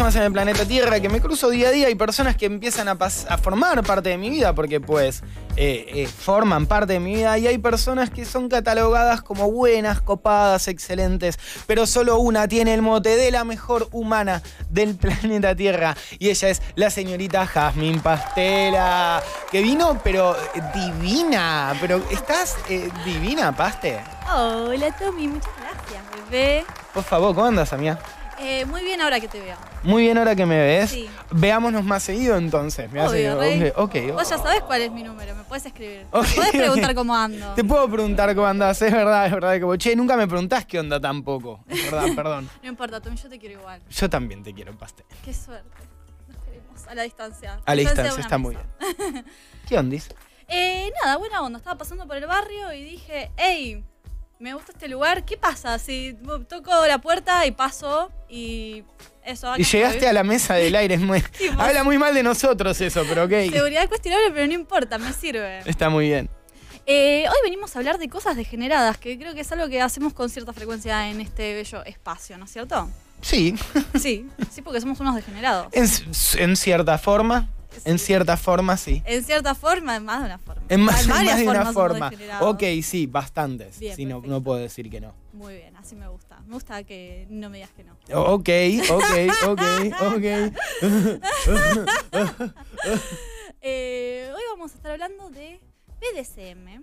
en el planeta Tierra que me cruzo día a día y personas que empiezan a, formar parte de mi vida, porque pues eh, eh, forman parte de mi vida y hay personas que son catalogadas como buenas, copadas, excelentes, pero solo una tiene el mote de la mejor humana del planeta Tierra y ella es la señorita Jasmine Pastela, que vino pero eh, divina, pero estás divina, Paste. Hola Tommy, muchas gracias, bebé. Por favor, ¿cómo andas, amiga? Eh, muy bien ahora que te veo. Muy bien ahora que me ves. Sí. Veámonos más seguido entonces. Me Obvio, rey. Okay, Vos ya sabés cuál es mi número, me puedes escribir. Okay. preguntar cómo ando. Te puedo preguntar cómo andas, es verdad, es verdad. Que, che, nunca me preguntás qué onda tampoco. Es verdad, perdón. No importa, Tommy, yo te quiero igual. Yo también te quiero, Pastel. Qué suerte. Nos queremos a la distancia. A la distancia, está muy bien. ¿Qué ondis? Eh, nada, buena onda. Estaba pasando por el barrio y dije, hey, me gusta este lugar, ¿qué pasa? Si toco la puerta y paso y eso. Y llegaste a la mesa del aire. Habla muy mal de nosotros eso, pero ok. Seguridad cuestionable, pero no importa, me sirve. Está muy bien. Eh, hoy venimos a hablar de cosas degeneradas, que creo que es algo que hacemos con cierta frecuencia en este bello espacio, ¿no es cierto? Sí. Sí, sí, porque somos unos degenerados. En, en cierta forma. En cierta forma, sí. En cierta forma, en más de una forma. En más, de una forma. Ok, sí, bastantes. si no, no, puedo decir que no. Muy bien, así me gusta. Me gusta que no me digas que no. Ok, ok, ok, ok. eh, hoy vamos a estar hablando de BDSM.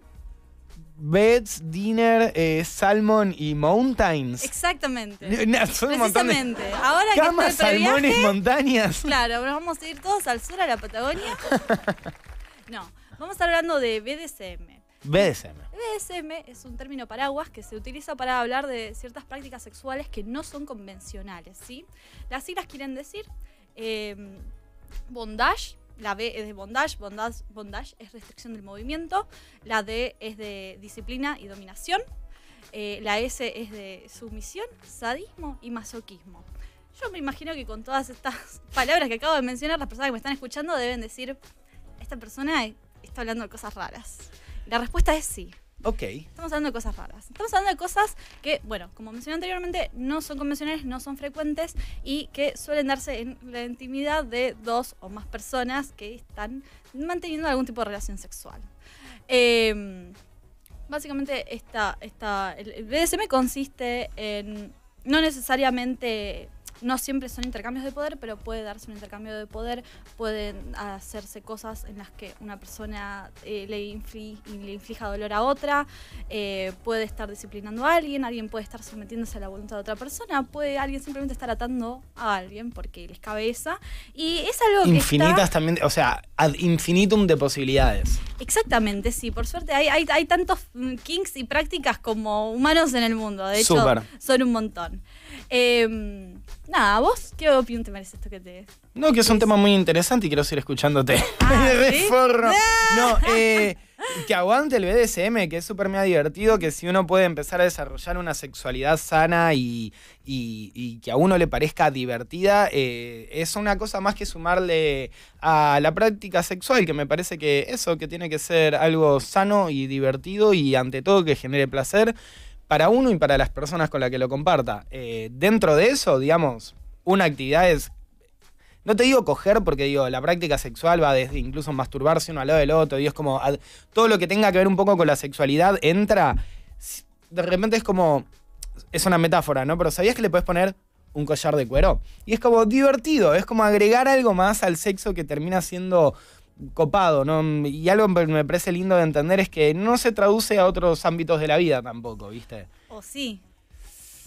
Beds, Dinner, eh, Salmon y Mountains. Exactamente. Precisamente. Ahora Camas, que estoy salmones, montañas. Claro, vamos a ir todos al sur, a la Patagonia. no, vamos a estar hablando de BDSM. BDSM. BDSM es un término paraguas que se utiliza para hablar de ciertas prácticas sexuales que no son convencionales, ¿sí? Las siglas quieren decir eh, bondage, la B es de bondage, bondage, bondage es restricción del movimiento, la D es de disciplina y dominación, eh, la S es de sumisión, sadismo y masoquismo. Yo me imagino que con todas estas palabras que acabo de mencionar, las personas que me están escuchando deben decir, esta persona está hablando de cosas raras. La respuesta es sí. Estamos hablando de cosas raras. Estamos hablando de cosas que, bueno, como mencioné anteriormente, no son convencionales, no son frecuentes y que suelen darse en la intimidad de dos o más personas que están manteniendo algún tipo de relación sexual. Em, básicamente, el BDSM consiste en no necesariamente no siempre son intercambios de poder, pero puede darse un intercambio de poder, pueden hacerse cosas en las que una persona eh, le, inflige inflija dolor a otra, eh, puede estar disciplinando a alguien, alguien puede estar sometiéndose a la voluntad de otra persona, puede alguien simplemente estar atando a alguien porque les cabeza Y es algo que. Infinitas también, o sea, ad infinitum de posibilidades. Exactamente, sí, por suerte hay, tantos mm, kinks y prácticas como humanos en el mundo, de hecho, son un montón. Eh, Nada, ¿vos qué opinión te merece esto que te.? No, que es un tema muy interesante y quiero seguir escuchándote. Ah, ah. No, eh, que aguante el BDSM, que es súper mega divertido, que si uno puede empezar a desarrollar una sexualidad sana y, que a uno le parezca divertida, eh, es una cosa más que sumarle a la práctica sexual, que me parece que eso, que tiene que ser algo sano y divertido y ante todo que genere placer para uno y para las personas con las que lo comparta. Eh, dentro de eso, digamos, una actividad es. No te digo coger, porque digo, la práctica sexual va desde incluso masturbarse uno al lado del otro, y es como. Todo lo que tenga que ver un poco con la sexualidad entra. De repente es como. Es una metáfora, ¿no? Pero ¿sabías que le puedes poner un collar de cuero? Y es como divertido, es como agregar algo más al sexo que termina siendo copado, ¿no? Y algo que me parece lindo de entender es que no se traduce a otros ámbitos de la vida tampoco, ¿viste? O sí.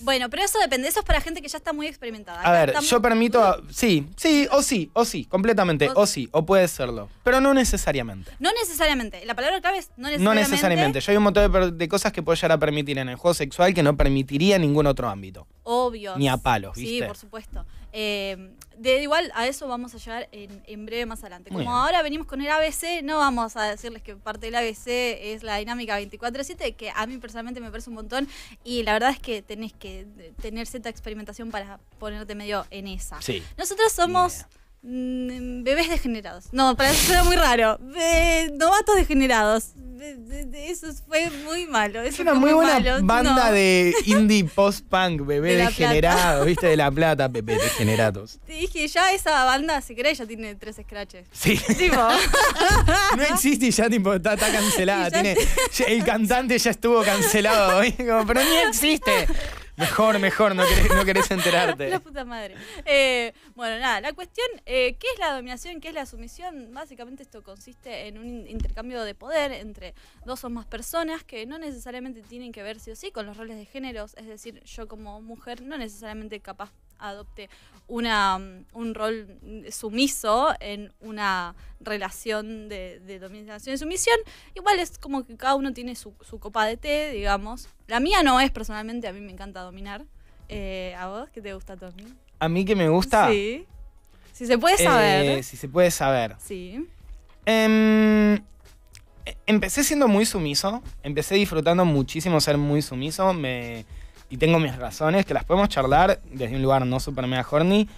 Bueno, pero eso depende, eso es para gente que ya está muy experimentada. A ver, yo permito, sí, sí, o sí, o sí, completamente, o... sí, o puede serlo, pero no necesariamente. No necesariamente, la palabra clave es no necesariamente. No necesariamente, yo hay un montón de, cosas que puedo llegar a permitir en el juego sexual que no permitiría en ningún otro ámbito. Obvio. Ni a palos, ¿viste? Sí, por supuesto. Eh, de igual a eso vamos a llegar en, breve más adelante. Como ahora venimos con el ABC, no vamos a decirles que parte del ABC es la dinámica 24-7, que a mí personalmente me parece un montón y la verdad es que tenés que tener cierta experimentación para ponerte medio en esa. Nosotros somos... Mm, em, bebés degenerados. No, para eso era muy raro. novatos degenerados. eso fue muy malo. Eso es una muy, buena banda de indie post-punk, bebés degenerados viste, de La Plata, bebés degenerados. Te dije, ya esa banda, si querés, ya tiene tres scratches. Sí. no existe y ya está, cancelada. Tiene, El cantante ya estuvo cancelado, pero ni existe. Mejor, mejor, no querés, no querés enterarte. La puta madre. Eh, bueno, nada, la cuestión, eh, ¿qué es la dominación? ¿Qué es la sumisión? Básicamente esto consiste en un intercambio de poder entre dos o más personas que no necesariamente tienen que ver sí o sí con los roles de géneros. Es decir, yo como mujer no necesariamente capaz adopte una, mm, un rol sumiso en una relación de, de, dominación y sumisión. Igual es como que cada uno tiene su, copa de té, digamos. La mía no es personalmente, a mí me encanta dominar. Eh, ¿A vos qué te gusta, Tommy? ¿A mí que me gusta? Sí. Si se puede saber. Eh, si se puede saber. Sí. Em, eh, empecé siendo muy sumiso, empecé disfrutando muchísimo ser muy sumiso, me y tengo mis razones, que las podemos charlar desde un lugar no super mega horny.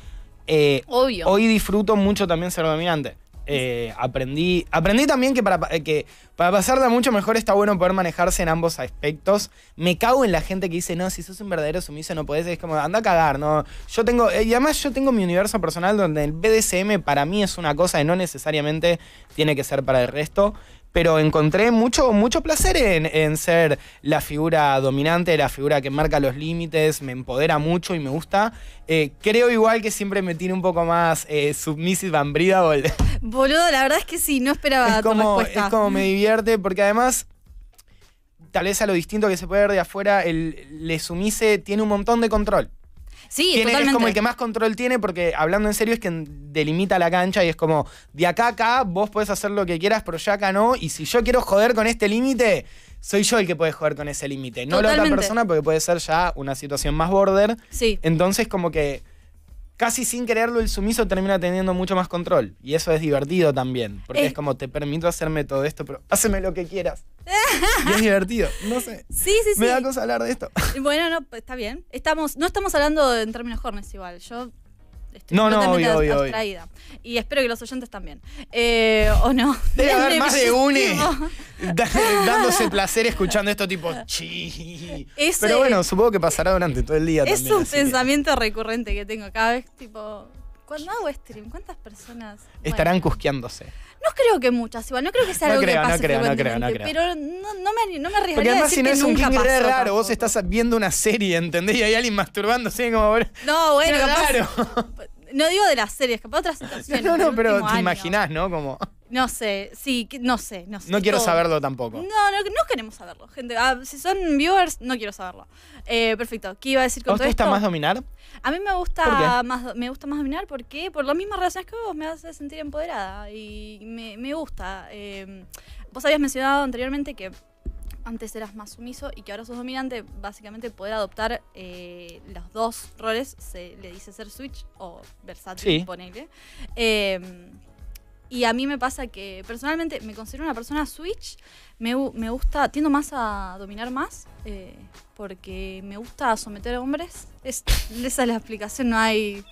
Eh, Obvio. Hoy disfruto mucho también ser dominante. Eh, aprendí, aprendí también que para, eh, que para pasarla mucho mejor está bueno poder manejarse en ambos aspectos. Me cago en la gente que dice, no, si sos un verdadero sumiso no podés. Es como, anda a cagar, ¿no? Yo tengo, y además yo tengo mi universo personal donde el BDSM para mí es una cosa y no necesariamente tiene que ser para el resto pero encontré mucho, mucho placer en, ser la figura dominante, la figura que marca los límites, me empodera mucho y me gusta. Eh, creo igual que siempre me tiene un poco más eh, submissive ambrida Boludo, la verdad es que sí, no esperaba Es como me divierte, porque además tal vez a lo distinto que se puede ver de afuera, el, Le Sumise tiene un montón de control. Sí, tiene, Es como el que más control tiene porque, hablando en serio, es que delimita la cancha y es como, de acá acá vos podés hacer lo que quieras, pero ya acá no. Y si yo quiero joder con este límite, soy yo el que puede joder con ese límite, no la otra persona porque puede ser ya una situación más border. Sí. Entonces como que casi sin quererlo, el sumiso termina teniendo mucho más control. Y eso es divertido también, porque eh. es como, te permito hacerme todo esto, pero háceme lo que quieras. y es divertido, no sé. Sí, sí, sí. Me da cosa hablar de esto. Bueno, no, pues, está bien. Estamos, no estamos hablando en términos jornes igual. Yo este, no, no, Y espero que los oyentes también. Eh, ¿O no? Debe haber más de une dándose placer escuchando esto tipo Pero bueno, supongo que pasará durante todo el día. Es un pensamiento recurrente que tengo cada vez, tipo, cuando hago stream, ¿cuántas personas? Estarán cusqueándose. No creo que muchas, igual. No creo que sea algo que pase no creo, no creo, no creo. Pero no, no me, no me arriesgaría Porque además, si no es un pasó, raro, vos estás viendo una serie, ¿entendés? Y hay alguien masturbando así como... No, bueno, claro. No digo de las series, que para otras situaciones. No, no, pero te imaginás, ¿no? Como... No sé, sí, no sé, no sé. No quiero saberlo tampoco. No, no, queremos saberlo, gente. Ah, si son viewers, no quiero saberlo. Eh, perfecto. ¿Qué iba a decir con esto? ¿Te gusta más dominar? A mí me gusta más, me gusta más dominar porque por las mismas razones que vos me hace sentir empoderada y me, gusta. Eh, vos habías mencionado anteriormente que antes eras más sumiso y que ahora sos dominante, básicamente poder adoptar eh, los dos roles, se le dice ser switch o versátil, sí. ponele. Eh, y a mí me pasa que personalmente me considero una persona switch. Me, me gusta, tiendo más a dominar más eh, porque me gusta someter a hombres. Es, esa es la explicación, no hay.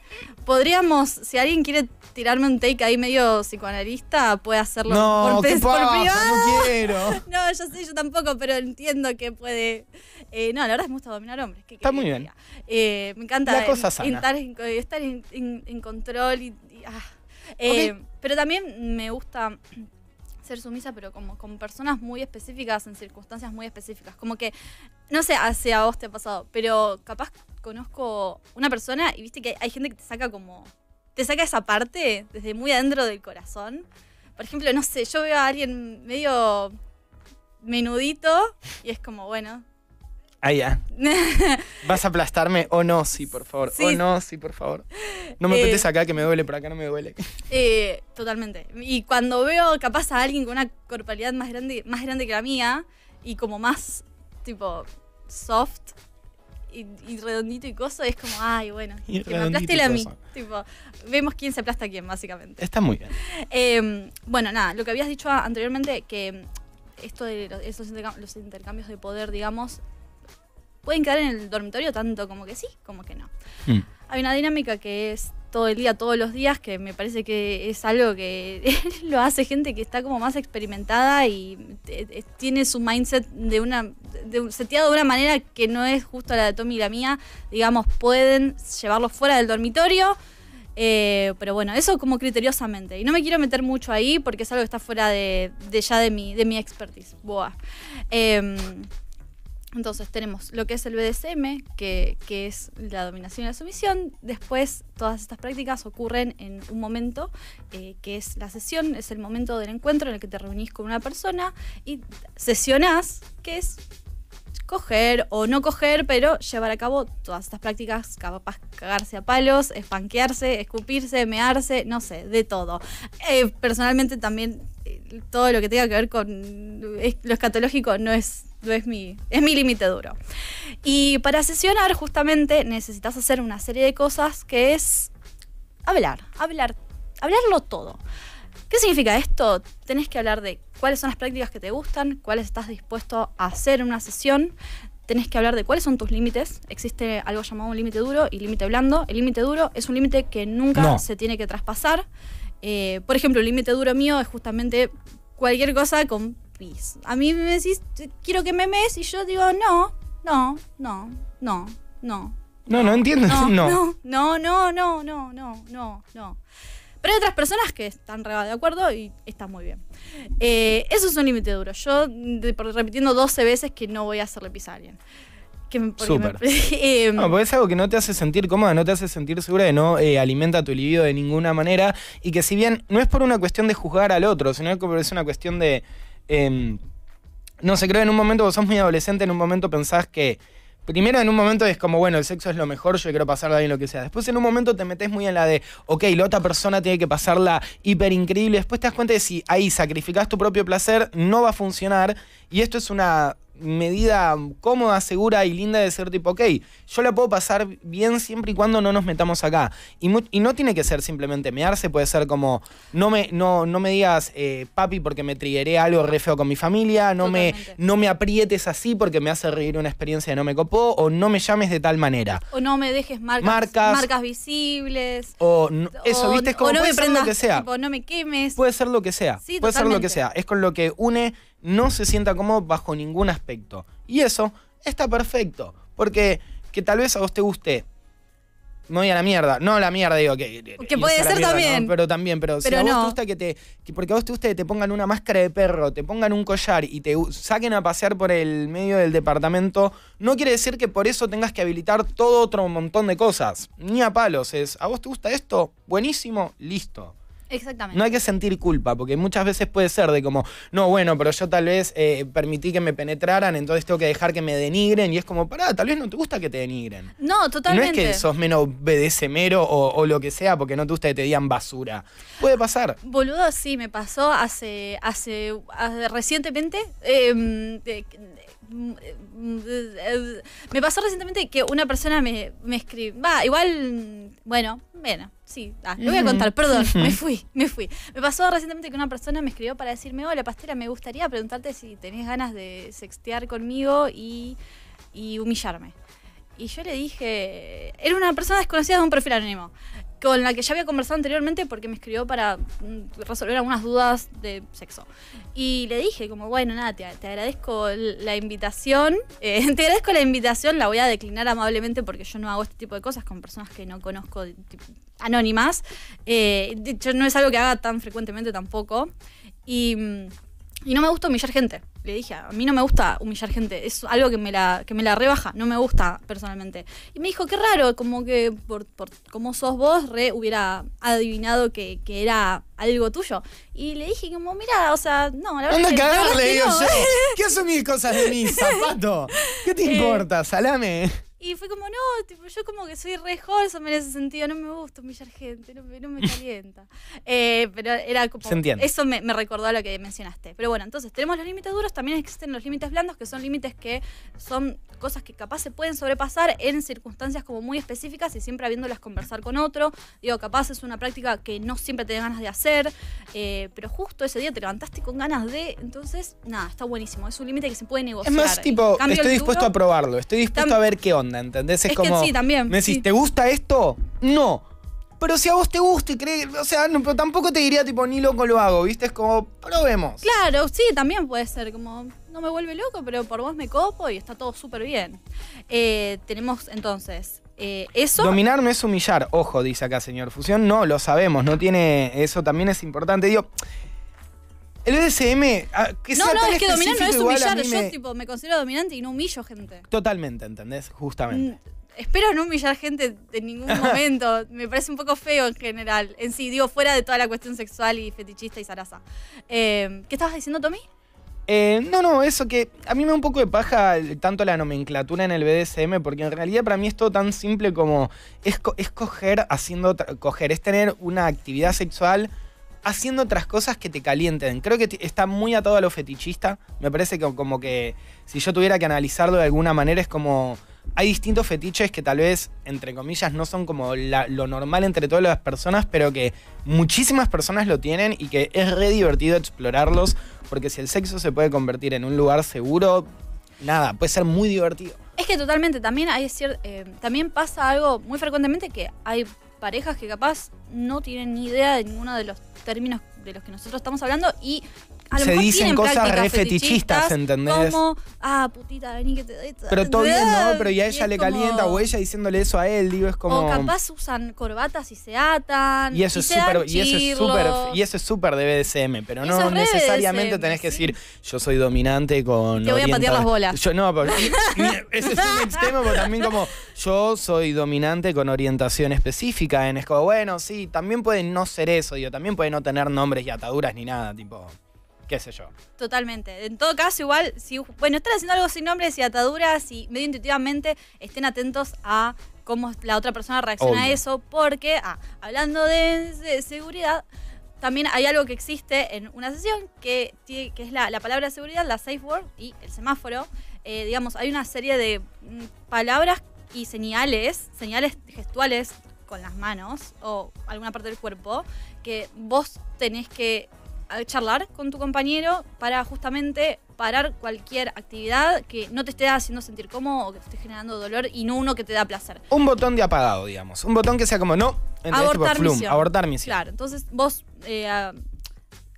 Podríamos, si alguien quiere tirarme un take ahí medio psicoanalista, puede hacerlo no, por, ¿qué pasa? No quiero. no, yo sé, yo tampoco, pero entiendo que puede. Eh, no, la verdad es que me gusta dominar hombres. Está muy bien. Eh, me encanta estar, en, estar en, control y. Ah, eh, pero también me gusta ser sumisa, pero como con personas muy específicas, en circunstancias muy específicas. Como que, no sé, hacia vos te ha pasado, pero capaz conozco una persona y viste que hay gente que te saca como. te saca esa parte desde muy adentro del corazón. Por ejemplo, no sé, yo veo a alguien medio menudito y es como, bueno, ya. Vas a aplastarme. o no, sí, por favor. O no, sí, por favor. No me eh, acá que me duele, por acá no me duele. Eh, totalmente. Y cuando veo capaz a alguien con una corporalidad más grande, más grande que la mía y como más tipo soft y, redondito y coso, es como, ay, bueno, que me aplaste la mí. Tipo, vemos quién se aplasta a quién, básicamente. Está muy bien. Em, bueno, nada, lo que habías dicho anteriormente, que esto de los intercambios de poder, digamos, pueden quedar en el dormitorio tanto como que sí, como que no. Mm. Hay una dinámica que es todo el día, todos los días, que me parece que es algo que lo hace gente que está como más experimentada y eh, eh, tiene su mindset de una un, seteado de una manera que no es justo la de Tommy y la mía. Digamos, pueden llevarlo fuera del dormitorio. Eh, pero bueno, eso como criteriosamente. Y no me quiero meter mucho ahí porque es algo que está fuera de, de ya de mi, de mi expertise. Boa. Entonces tenemos lo que es el BDSM, que, es la dominación y la sumisión. Después todas estas prácticas ocurren en un momento eh, que es la sesión, es el momento del encuentro en el que te reunís con una persona y sesionás, que es coger o no coger, pero llevar a cabo todas estas prácticas, capaz cagarse a palos, espanquearse, escupirse, mearse, no sé, de todo. Eh, personalmente también eh, todo lo que tenga que ver con lo escatológico no es es mi, es mi límite duro. Y para sesionar, justamente, necesitas hacer una serie de cosas que es hablar, hablar, hablarlo todo. ¿Qué significa esto? Tenés que hablar de cuáles son las prácticas que te gustan, cuáles estás dispuesto a hacer en una sesión. Tenés que hablar de cuáles son tus límites. Existe algo llamado un límite duro y límite blando. El límite duro es un límite que nunca se tiene que traspasar. Eh, por ejemplo, el límite duro mío es justamente cualquier cosa con a mí me decís, quiero que me mes y yo digo, no, no, no, no, no. No, no entiendo. No, no, no, no, no, no, no, no. no. Pero hay otras personas que están de acuerdo y está muy bien. Eh, eso es un límite duro. Yo repitiendo 12 veces que no voy a hacerle pis a alguien. Súper. Em, no, porque es algo que no te hace sentir cómoda, no te hace sentir segura, de no eh, alimenta tu libido de ninguna manera. Y que si bien no es por una cuestión de juzgar al otro, sino que es una cuestión de Em, no sé, creo en un momento vos sos muy adolescente, en un momento pensás que. Primero, en un momento es como, bueno, el sexo es lo mejor, yo quiero pasarla bien, lo que sea. Después, en un momento te metes muy en la de, ok, la otra persona tiene que pasarla hiper increíble. Después te das cuenta de si ahí sacrificás tu propio placer, no va a funcionar. Y esto es una medida cómoda, segura y linda de ser tipo, ok, yo la puedo pasar bien siempre y cuando no nos metamos acá. Y, no tiene que ser simplemente mearse, puede ser como, no me, no, no me digas, eh, papi, porque me triggeré algo re feo con mi familia, no me, no me aprietes así porque me hace reír una experiencia de no me copó, o no me llames de tal manera. O no me dejes marcas, marcas, visibles. O eso, ¿viste? Es como, no puede me ser lo que no me quemes. Puede ser lo que sea. puede ser lo que sea. Es con lo que une no se sienta cómodo bajo ningún aspecto. Y eso está perfecto, porque que tal vez a vos te guste. no voy a la mierda. No la mierda, digo que. Que puede ser también. pero también, pero, pero si a vos te gusta que te. porque a vos te te pongan una máscara de perro, te pongan un collar y te saquen a pasear por el medio del departamento, no quiere decir que por eso tengas que habilitar todo otro montón de cosas. Ni a palos. Es, ¿a vos te gusta esto? Buenísimo, listo. Exactamente. No hay que sentir culpa, porque muchas veces puede ser de como, no, bueno, pero yo tal vez eh, permití que me penetraran, entonces tengo que dejar que me denigren. Y es como, pará, tal vez no te gusta que te denigren. No, totalmente. no es que sos menos BDSmero o, o lo que sea porque no te gusta que te digan basura. Puede pasar. Boludo, sí, me pasó hace, hace, hace recientemente. Em, me pasó recientemente que una persona me, me escribió. Va, igual. Bueno, bueno, sí. Ah, lo voy a contar, perdón. Me fui, me fui. Me pasó recientemente que una persona me escribió para decirme: Hola, pastera, me gustaría preguntarte si tenés ganas de sextear conmigo y, y humillarme. Y yo le dije, era una persona desconocida de un perfil anónimo con la que ya había conversado anteriormente porque me escribió para mm, resolver algunas dudas de sexo. Y le dije como, bueno, nada, te, agradezco la invitación, eh, te agradezco la invitación, la voy a declinar amablemente porque yo no hago este tipo de cosas con personas que no conozco anónimas. Eh, de hecho, no es algo que haga tan frecuentemente tampoco. Y mm, y no me gusta humillar gente. Le dije, a mí no me gusta humillar gente. Es algo que me la, que me la rebaja. No me gusta personalmente. Y me dijo, qué raro, como que por, por como sos vos, re hubiera adivinado que, era algo tuyo. Y le dije, como, mira, o sea, no, la verdad. Anda que cagarle, digo yo. ¿Qué cosas de mí, zapato? ¿Qué te eh, importa? Salame. Y fue como, no, yo como que soy re en ese sentido, no me gusta humillar gente, no me, calienta. Eh, pero era como. Eso me, recordó a lo que mencionaste. Pero bueno, entonces tenemos los límites duros, también existen los límites blandos, que son límites que son cosas que capaz se pueden sobrepasar en circunstancias como muy específicas y siempre habiéndolas conversar con otro. Digo, capaz es una práctica que no siempre tenés ganas de hacer, eh, pero justo ese día te levantaste con ganas de. Entonces, nada, está buenísimo. Es un límite que se puede negociar. Es más, tipo, estoy dispuesto a probarlo, estoy dispuesto a ver qué onda. ¿entendés? Es, como. Que sí, también. Me decís, ¿te gusta esto? No. Pero si a vos te gusta y crees. O sea, tampoco te diría, tipo, ni loco lo hago, ¿viste? Es como, probemos. Claro, sí, también puede ser. Como, no me vuelve loco, pero por vos me copo y está todo súper bien. Eh, tenemos entonces eh, eso. Dominar no es humillar, ojo, dice acá señor Fusión. No, lo sabemos, no tiene. Eso también es importante. Digo, el BDSM. E ah, no, no, es que dominar no es humillar. Yo tipo, me considero dominante y no humillo gente. Totalmente, ¿entendés? Justamente. Mm, espero no humillar gente en ningún momento. Me parece un poco feo en general. En sí, digo, fuera de toda la cuestión sexual y fetichista y zaraza. Eh, ¿Qué estabas diciendo, Tommy? Eh, no, no, eso que a mí me da un poco de paja tanto la nomenclatura en el BDSM, porque en realidad para mí es todo tan simple como es, es coger haciendo, coger, es tener una actividad sexual haciendo otras cosas que te calienten. Creo que está muy atado a lo fetichista. Me parece que como que si yo tuviera que analizarlo de alguna manera es como... Hay distintos fetiches que tal vez, entre comillas, no son como lo normal entre todas las personas, pero que muchísimas personas lo tienen y que es re divertido explorarlos, porque si el sexo se puede convertir en un lugar seguro, nada, puede ser muy divertido. Es que totalmente, también hay eh, también pasa algo muy frecuentemente que hay parejas que capaz no tienen ni idea de ninguno de los términos de los que nosotros estamos hablando y se dicen cosas re fetichistas, ¿entendés? Como, ah, putita, vení que te Pero todo ¿no? Pero ya ella le calienta o ella diciéndole eso a él, digo, es como. O capaz usan corbatas y se atan. Y eso es súper. Y eso es súper. Y eso es súper de BDSM, pero no necesariamente tenés que decir, yo soy dominante con. Te voy a patear las bolas. Yo no, ese es un extremo, pero también como, yo soy dominante con orientación específica. En es como, bueno, sí, también puede no ser eso, digo, también puede no tener nombres y ataduras ni nada, tipo qué sé yo. Totalmente. En todo caso, igual, si bueno, están haciendo algo sin nombres y ataduras y medio intuitivamente, estén atentos a cómo la otra persona reacciona a eso, porque, ah, hablando de, seguridad, también hay algo que existe en una sesión que, que es la, palabra seguridad, la safe word y el semáforo. Eh, digamos, hay una serie de mm, palabras y señales, señales gestuales con las manos o alguna parte del cuerpo que vos tenés que charlar con tu compañero para justamente parar cualquier actividad que no te esté haciendo sentir cómodo o que te esté generando dolor y no uno que te da placer. Un botón de apagado, digamos. Un botón que sea como no, abortar, misión. Claro, entonces vos eh, ah,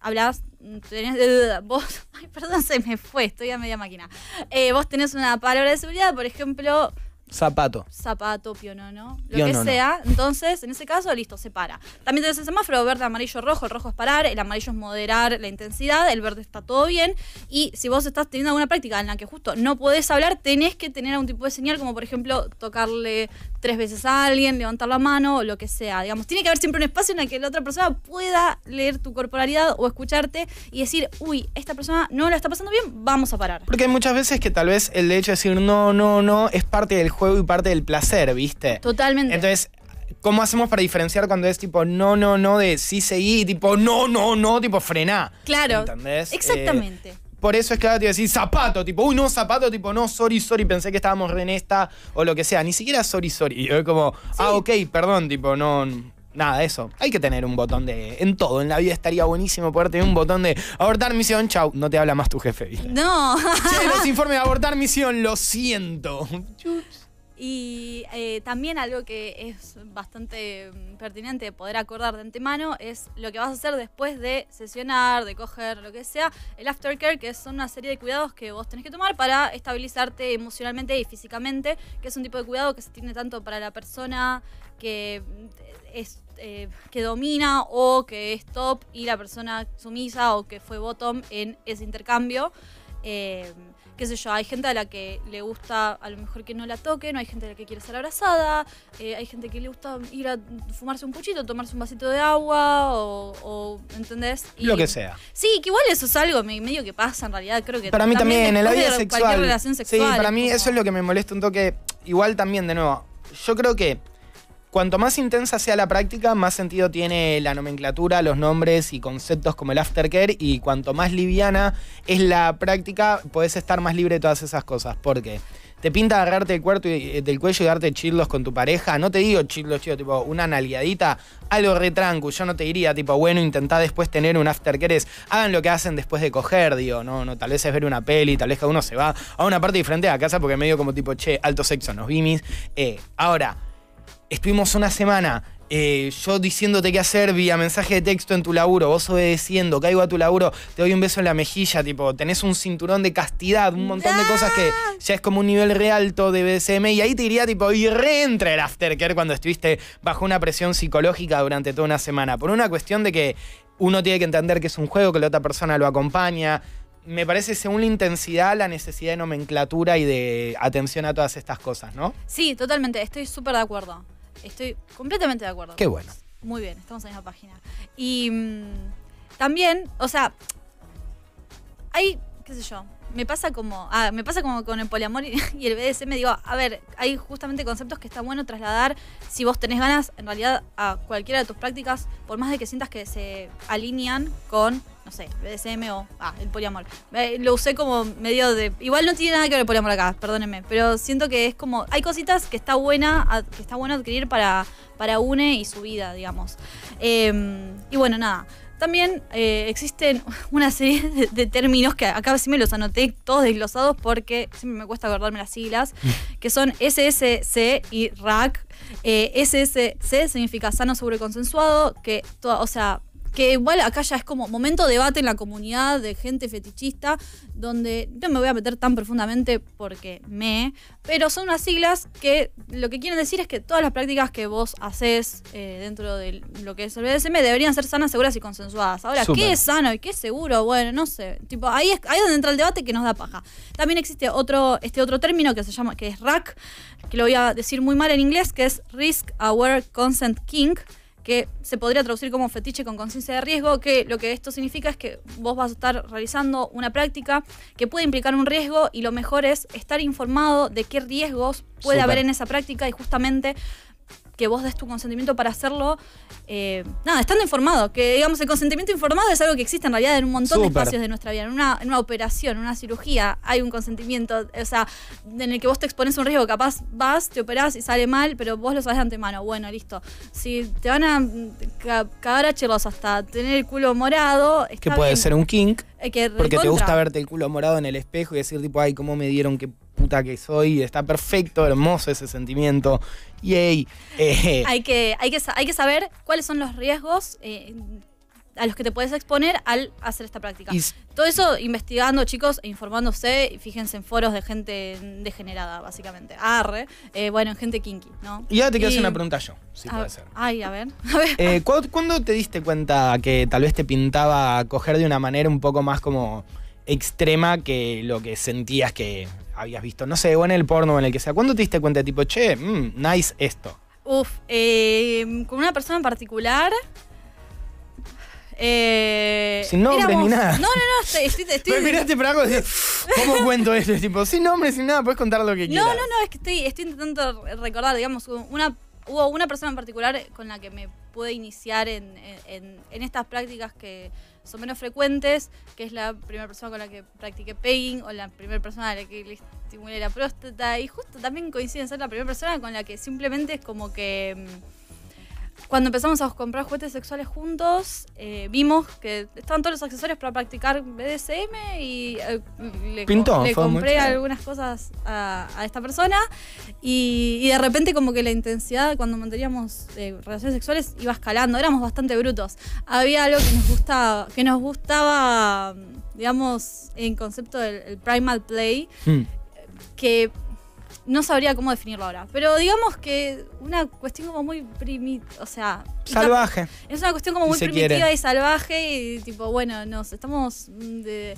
hablabas, tenés, duda, vos, ay, perdón, se me fue, estoy a media máquina. Eh, vos tenés una palabra de seguridad, por ejemplo, Zapato. Zapato, pionono, lo que sea. Entonces, en ese caso, listo, se para. También tenés el semáforo verde, amarillo, rojo. El rojo es parar, el amarillo es moderar la intensidad, el verde está todo bien. Y si vos estás teniendo alguna práctica en la que justo no podés hablar, tenés que tener algún tipo de señal, como por ejemplo tocarle tres veces a alguien, levantar la mano o lo que sea. Digamos, tiene que haber siempre un espacio en el que la otra persona pueda leer tu corporalidad o escucharte y decir, uy, esta persona no la está pasando bien, vamos a parar. Porque hay muchas veces que tal vez el hecho de decir no, no, no es parte del juego y parte del placer, ¿viste? Totalmente. Entonces, ¿Cómo hacemos para diferenciar cuando es tipo no, no, no de sí seguí, tipo no, no, no, tipo frena. Claro. ¿Entendés? Eh, Exactamente. Por eso es que ahora te iba a decir zapato, tipo, uy, no, zapato, tipo, no, sorry, sorry, pensé que estábamos re en esta o lo que sea. Ni siquiera sorry, sorry. yo como, ah, ok, perdón, tipo, no. Nada, eso. Hay que tener un botón de. En todo, en la vida estaría buenísimo poder tener un botón de abortar misión, chau, no te habla más tu jefe, No. Che, los informes de abortar misión, lo siento. Y eh, también algo que es bastante mm, pertinente poder acordar de antemano es lo que vas a hacer después de sesionar, de coger, lo que sea, el aftercare, que son una serie de cuidados que vos tenés que tomar para estabilizarte emocionalmente y físicamente, que es un tipo de cuidado que se tiene tanto para la persona que mm, es eh, que domina o que es top y la persona sumisa o que fue bottom en ese intercambio. Eh, qué sé yo, hay gente a la que le gusta a lo mejor que no la toquen, hay gente a la que quiere ser abrazada, eh, hay gente que le gusta ir a fumarse un puchito, tomarse un vasito de agua o, o ¿entendés? lo que sea. Sí, que igual eso es algo medio que pasa en realidad, creo que Para mí también, en la vida sexual. Relación sexual. Sí, para mí eso es lo que me molesta un toque, igual también de nuevo. Yo creo que Cuanto más intensa sea la práctica, más sentido tiene la nomenclatura, los nombres y conceptos como el aftercare. Y cuanto más liviana es la práctica, podés estar más libre de todas esas cosas. Porque te pinta agarrarte el cuarto y, eh, del cuello y darte chirlos con tu pareja. No te digo chirlos, chido, tipo una nalgueadita, algo retranco. Yo no te diría, tipo, bueno, intentá después tener un aftercare. hagan lo que hacen después de coger, digo, no, no, tal vez es ver una peli, tal vez que uno se va a una parte diferente de la casa porque medio como tipo, che, alto sexo, nos vimis. Eh, ahora estuvimos una semana eh, yo diciéndote qué hacer vía mensaje de texto en tu laburo, vos obedeciendo, caigo a tu laburo, te doy un beso en la mejilla, tipo, tenés un cinturón de castidad, un montón de cosas que ah. ya es como un nivel re alto de BDSM y ahí te iría tipo, y reentra el aftercare cuando estuviste bajo una presión psicológica durante toda una semana, por una cuestión de que uno tiene que entender que es un juego, que la otra persona lo acompaña. Me parece según la intensidad, la necesidad de nomenclatura y de atención a todas estas cosas, ¿no? Sí, totalmente, estoy súper de acuerdo. Estoy completamente de acuerdo. Qué bueno. Muy bien, estamos en la misma página. Y mm, también, o sea, hay, qué sé yo, me pasa como, ah, me pasa como con el poliamor y, y el BDSM, digo, a ver, hay justamente conceptos que está bueno trasladar si vos tenés ganas, en realidad, a cualquiera de tus prácticas, por más de que sientas que se alinean con no sé, BDSM o... ah, el poliamor. Eh, lo usé como medio de. Igual no tiene nada que ver el poliamor acá, perdónenme. Pero siento que es como. Hay cositas que está buena, está bueno adquirir para, para UNE y su vida, digamos. Em, y bueno, nada. También eh, existen una serie de, términos que acá sí me los anoté todos desglosados porque siempre me cuesta acordarme las siglas, que son SSC y RAC. Eh, SSC significa sano, seguro consensuado, que, toda, o sea, que igual acá ya es como momento de debate en la comunidad de gente fetichista, donde no me voy a meter tan profundamente porque me, pero son unas siglas que lo que quieren decir es que todas las prácticas que vos haces eh, dentro de lo que es el BDSM deberían ser sanas, seguras y consensuadas. Ahora, ¿qué es sano y qué es seguro? Bueno, no sé. Tipo, ahí es ahí donde entra el debate que nos da paja. También existe otro, este otro término que se llama, que es RAC, que lo voy a decir muy mal en inglés, que es Risk Aware Consent King que se podría traducir como fetiche con conciencia de riesgo, que lo que esto significa es que vos vas a estar realizando una práctica que puede implicar un riesgo y lo mejor es estar informado de qué riesgos puede haber en esa práctica y justamente que vos des tu consentimiento para hacerlo. Eh, nada, estando informado. Que digamos, el consentimiento informado es algo que existe en realidad en un montón de espacios de nuestra vida. En una, operación, en una cirugía, hay un consentimiento, o sea, en el que vos te expones un riesgo. Capaz vas, te operás y sale mal, pero vos lo sabés de antemano. Bueno, listo. Si te van a mm, cagar a chelos hasta tener el culo morado. Está que puede ser un kink. Eh, porque te gusta verte el culo morado en el espejo y decir, tipo, ay, ¿cómo me dieron que puta que soy, está perfecto, hermoso ese sentimiento. Yay. Eh, hay, que, hay, que, hay que saber cuáles son los riesgos. Eh, a los que te puedes exponer al hacer esta práctica. Todo eso investigando, chicos, e informándose, fíjense en foros de gente degenerada, básicamente. Arre, eh, bueno, gente kinky, ¿no? Y ahora te quiero hacer una pregunta yo, si puede ser. Ay, a ver. Eh, ¿Cuándo te diste cuenta que tal vez te pintaba coger de una manera un poco más como extrema que lo que sentías que habías visto, no sé, o en el porno o en el que sea. ¿Cuándo te diste cuenta, tipo, che, mm, nice esto? Uf, eh, con una persona en particular. Eh, sin nombre ni nada. No, no, no, estoy. miraste para ¿Cómo cuento esto? Tipo, sin nombre, sin nada, puedes contar lo que quieras. No, no, no, es que estoy, estoy intentando recordar, digamos, una, hubo una persona en particular con la que me pude iniciar en, en estas prácticas que, son menos frecuentes, que es la primera persona con la que practiqué pegging o la primera persona a la que le estimulé la próstata y justo también coinciden ser la primera persona con la que simplemente es como que... Mm, cuando empezamos a comprar juguetes sexuales juntos, eh, vimos que estaban todos los accesorios para practicar BDSM y eh, le, compré algunas cosas a, esta persona y, de repente como que la intensidad cuando manteníamos eh, relaciones sexuales iba escalando, éramos bastante brutos. Había algo que nos gustaba, que nos gustaba digamos, en concepto del primal play, hmm. que no sabría cómo definirlo ahora, pero digamos que una cuestión como muy primitiva, o sea... Salvaje. Es una cuestión como muy primitiva y salvaje y tipo, bueno, nos estamos... De,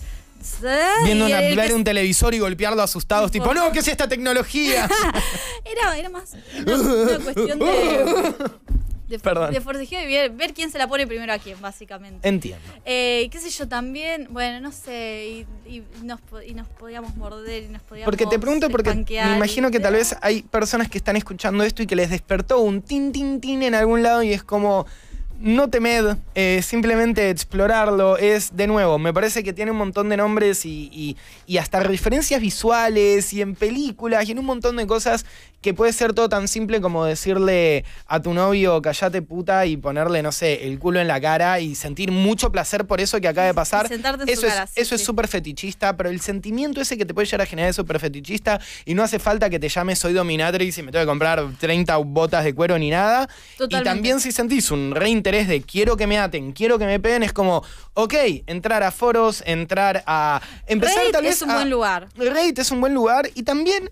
Viendo una, ver un televisor y golpearlo asustados, tipo, no, ¿qué es esta tecnología? era, era más una cuestión de, de, forcejeo y ver, quién se la pone primero a quién, básicamente. Entiendo. Eh, qué sé yo, también, bueno, no sé, y, nos, y nos, podíamos morder y nos podíamos. Porque te pregunto, porque me imagino que tal vez hay personas que están escuchando esto y que les despertó un tin, tin, tin en algún lado y es como no temed, eh, simplemente explorarlo. Es, de nuevo, me parece que tiene un montón de nombres y, hasta referencias visuales y en películas y en un montón de cosas que puede ser todo tan simple como decirle a tu novio callate puta y ponerle, no sé, el culo en la cara y sentir mucho placer por eso que acaba de pasar. eso es, eso es súper fetichista, pero el sentimiento ese que te puede llegar a generar es súper fetichista y no hace falta que te llames soy dominatrix y me tengo que comprar 30 botas de cuero ni nada. Y también si sentís un rein interés de quiero que me aten, quiero que me peguen, es como, ok, entrar a foros, entrar a. Empezar tal Es un buen lugar. Reddit es un buen lugar y también.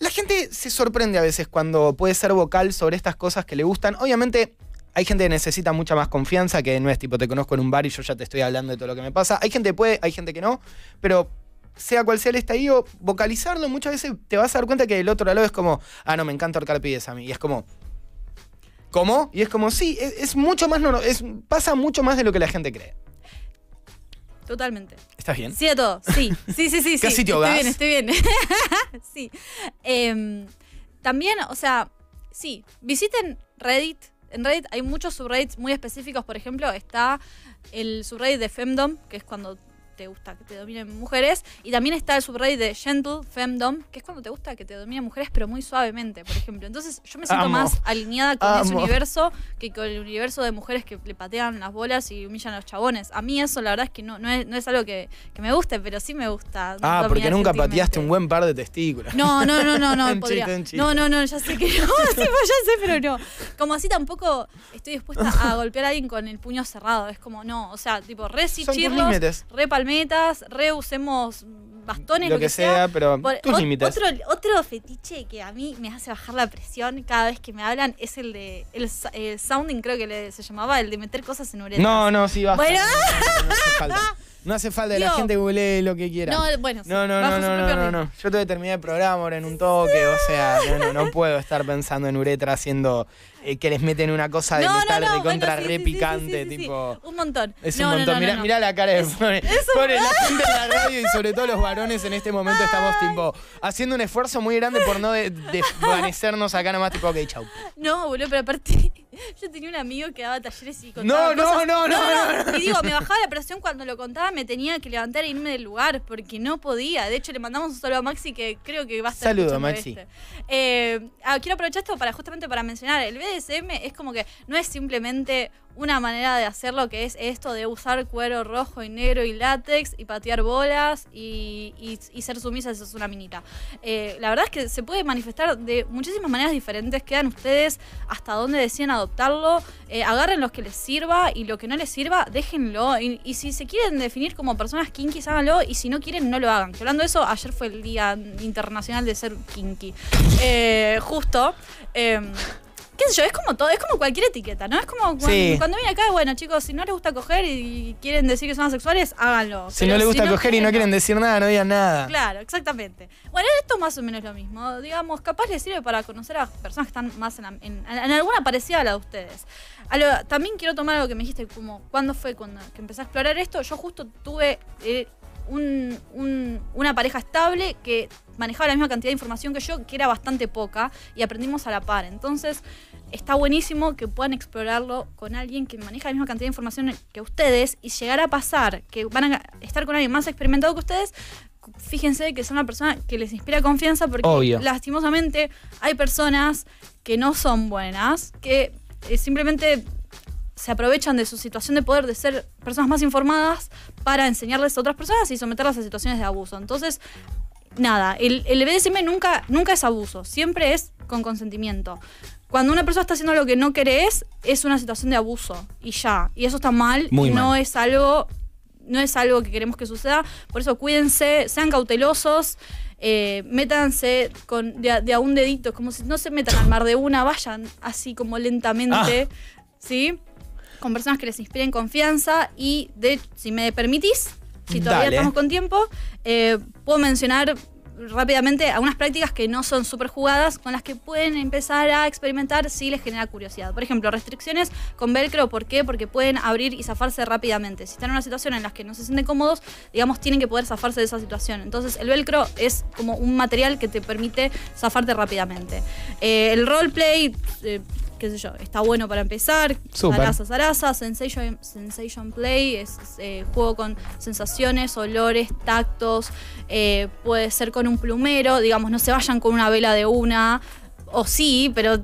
La gente se sorprende a veces cuando puede ser vocal sobre estas cosas que le gustan. Obviamente, hay gente que necesita mucha más confianza, que no es tipo te conozco en un bar y yo ya te estoy hablando de todo lo que me pasa. Hay gente que puede, hay gente que no, pero sea cual sea el estallido, vocalizarlo muchas veces te vas a dar cuenta que el otro lado es como, ah, no, me encanta ahorcar pies a mí. Y es como, ¿Cómo? Y es como, sí, es, mucho más, no, es, pasa mucho más de lo que la gente cree. Totalmente. ¿Estás bien? Sí, a todo. Sí, sí, sí, sí. te vas? Estoy bien, estoy bien. sí. Em, también, o sea, sí, visiten Reddit. En Reddit hay muchos subreddits muy específicos. Por ejemplo, está el subreddit de Femdom, que es cuando te gusta que te dominen mujeres. Y también está el subreddit de Gentle Femdom, que es cuando te gusta que te dominen mujeres, pero muy suavemente, por ejemplo. Entonces yo me siento más alineada con ese universo que con el universo de mujeres que le patean las bolas y humillan a los chabones. A mí eso la verdad es que no, no, es, no algo que, me guste, pero sí me gusta. Ah, porque nunca pateaste un buen par de testículos. No, no, no, no, no. no No, no, no, ya sé que no, ya sé, pero no. Como así tampoco estoy dispuesta a golpear a alguien con el puño cerrado. Es como, no, o sea, tipo, re no, re metas, reusemos bastones, lo, que, sea, pero tus Otro, fetiche que a mí me hace bajar la presión cada vez que me hablan es el de el, sounding, creo que se llamaba, el de meter cosas en uretas. No, no, sí, basta. Bueno, no, No hace falta que la gente googlee lo que quiera. No, bueno, no, no, no, no, no, no, Yo tuve que terminar el programa ahora en un toque, o sea, no, no, puedo estar pensando en uretra haciendo eh, que les meten una cosa de metal de contra re picante, tipo. Un montón. Es un montón. mirá, la cara de pobre, la gente de la radio y sobre todo los varones en este momento estamos tipo haciendo un esfuerzo muy grande por no desvanecernos acá nomás, tipo, ok, chau. No, boludo, pero aparte Yo tenía un amigo que daba talleres y contaba. No, no, no, no, no, Y digo, me bajaba la presión cuando lo contaba, me tenía que levantar e irme del lugar porque no podía. De hecho, le mandamos un saludo a Maxi que creo que va a estar. Saludo, Maxi. Este. Eh, ah, quiero aprovechar esto para justamente para mencionar: el BDSM es como que no es simplemente una manera de hacerlo que es esto de usar cuero rojo y negro y látex y patear bolas y, ser sumisa eso es una minita. Eh, la verdad es que se puede manifestar de muchísimas maneras diferentes. Quedan ustedes hasta donde decían adoptarlo. Eh, agarren los que les sirva y lo que no les sirva, déjenlo. Y, si se quieren definir como personas kinky, háganlo. Y si no quieren, no lo hagan. Que hablando de eso, ayer fue el Día Internacional de Ser Kinky. Eh, justo. Em, es como todo, es como cualquier etiqueta, ¿no? Es como cuando, viene acá, bueno, chicos, si no les gusta coger y quieren decir que son asexuales, háganlo. Si no les gusta coger y no quieren decir nada, no digan nada. Claro, exactamente. Bueno, esto más o menos lo mismo. Digamos, capaz les sirve para conocer a personas que están más en, alguna parecida a la de ustedes. también quiero tomar algo que me dijiste, como, ¿cuándo fue cuando, que empecé a explorar esto? Yo justo tuve... Eh, una pareja estable que manejaba la misma cantidad de información que yo, que era bastante poca, y aprendimos a la par. Entonces, está buenísimo que puedan explorarlo con alguien que maneja la misma cantidad de información que ustedes y llegar a pasar que van a estar con alguien más experimentado que ustedes. Fíjense que es una persona que les inspira confianza porque lastimosamente hay personas que no son buenas, que eh, simplemente se aprovechan de su situación de poder de ser personas más informadas para enseñarles a otras personas y someterlas a situaciones de abuso. Entonces, nada, el, el BDSM nunca, nunca es abuso, siempre es con consentimiento cuando una persona está haciendo lo que no querés, es una situación de abuso y ya. Y eso está mal y no es algo no es algo que queremos que suceda. Por eso cuídense, sean cautelosos. Eh, métanse de a, un dedito, como si no se metan al mar de una, vayan así como lentamente, ah. ¿sí? Con personas que les inspiren confianza y, de, si me permitís, si todavía estamos con tiempo, eh, puedo mencionar rápidamente a unas prácticas que no son súper jugadas, con las que pueden empezar a experimentar si les genera curiosidad. Por ejemplo, restricciones con velcro, ¿por qué? Porque pueden abrir y zafarse rápidamente. Si están en una situación en la que no se sienten cómodos, digamos, tienen que poder zafarse de esa situación. Entonces, el velcro es como un material que te permite zafarte rápidamente. Eh, el roleplay... Eh, qué sé yo, está bueno para empezar. zaraza, zaraza, Sensation, Play, es, eh, juego con sensaciones, olores, tactos, eh, puede ser con un plumero, digamos, no se vayan con una vela de una, o sí, pero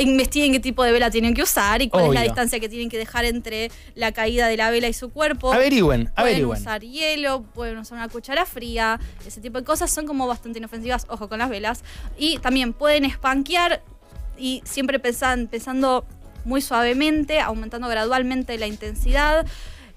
investiguen qué tipo de vela tienen que usar y cuál es la distancia que tienen que dejar entre la caída de la vela y su cuerpo. Averigüen, averigüen. Pueden usar hielo, pueden usar una cuchara fría, ese tipo de cosas son como bastante inofensivas, ojo con las velas. Y también pueden espanquear y siempre pensando muy suavemente, aumentando gradualmente la intensidad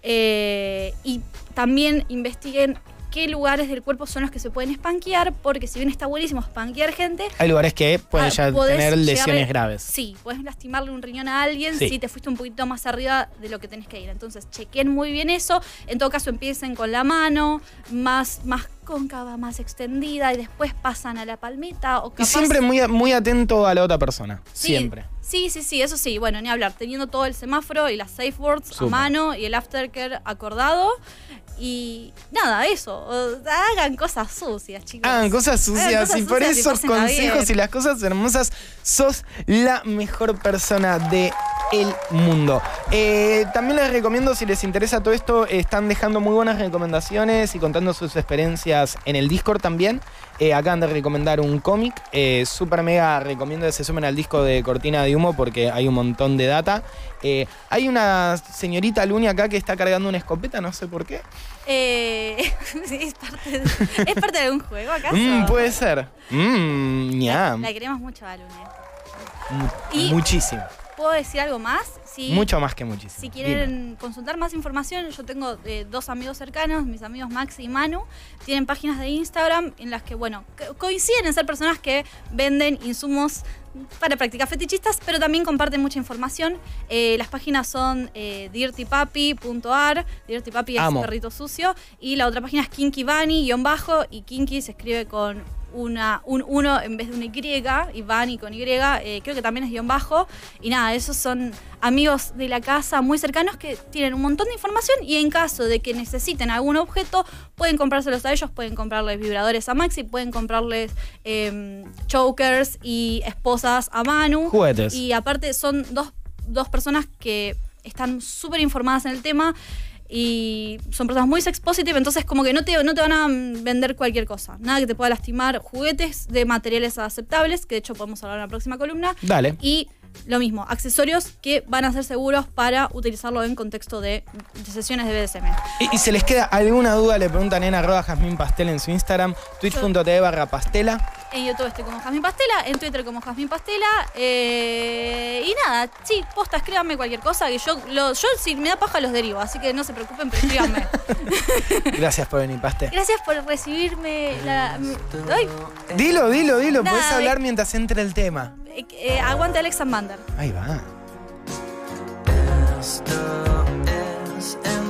eh, y también investiguen qué lugares del cuerpo son los que se pueden espanquear porque si bien está buenísimo espanquear gente... Hay lugares que pueden ah, ya tener lesiones graves. Sí, puedes lastimarle un riñón a alguien si te fuiste un poquito más arriba de lo que tenés que ir. Entonces, chequen muy bien eso. En todo caso, empiecen con la mano, más, más cóncava, más extendida y después pasan a la palmita. O Y siempre muy, muy atento a la otra persona. siempre. Sí, sí, sí, eso sí. Bueno, ni hablar. Teniendo todo el semáforo y las safe words a mano y el aftercare acordado. Y nada, eso. Hagan cosas sucias, chicos. Hagan cosas sucias. y por esos consejos y las cosas hermosas, sos la mejor persona de el mundo. Eh, también les recomiendo, si les interesa todo esto, están dejando muy buenas recomendaciones y contando sus experiencias en el Discord también. Eh, acaban de recomendar un cómic. Eh, super mega recomiendo que se sumen al disco de Cortina de Humo porque hay un montón de data. Eh, hay una señorita Luni acá que está cargando una escopeta, no sé por qué. Eh, es, parte de, ¿Es parte de un juego acá mm, puede ser. Mm, la, queremos mucho a Luni. Muchísimo puedo decir algo más. Mucho más que muchísimo. Si quieren consultar más información, yo tengo eh, dos amigos cercanos, mis amigos Max y Manu, tienen páginas de Instagram en las que, bueno, coinciden en ser personas que venden insumos para prácticas fetichistas, pero también comparten mucha información. Eh, las páginas son eh, dirtypapi.ar, dirtypapi es un perrito sucio, y la otra página es guión bajo y kinky se escribe con una, un 1 en vez de una Y, Iván y con Y, eh, creo que también es guión bajo. Y nada, esos son amigos de la casa muy cercanos que tienen un montón de información y en caso de que necesiten algún objeto, pueden comprárselos a ellos, pueden comprarles vibradores a Maxi, pueden comprarles em, chokers y esposas a Manu. Juguetes. Y aparte son dos, dos personas que están súper informadas en el tema y son personas muy sex positive, entonces como que no te, no te van a vender cualquier cosa, nada que te pueda lastimar, juguetes de materiales aceptables, que de hecho podemos hablar en la próxima columna. Dale. Y lo mismo, accesorios que van a ser seguros para utilizarlo en contexto de, sesiones de BDSM. Y, si se les queda alguna duda, le preguntan en arroba jamín Pastel en su Instagram, twitch.tv barra pastela. En YouTube estoy como Jazmín Pastela, en Twitter como Jazmín Pastela. Eh, y nada, sí, posta, escríbanme cualquier cosa, que yo, yo si me da paja los derivo, así que no se preocupen, pero escríbanme. Gracias por venir, Pastel. Gracias por recibirme. Dilo, dilo, dilo, puedes podés hablar mientras entre el tema. Eh, eh, aguante Alex Mander. Ahí va. Esto es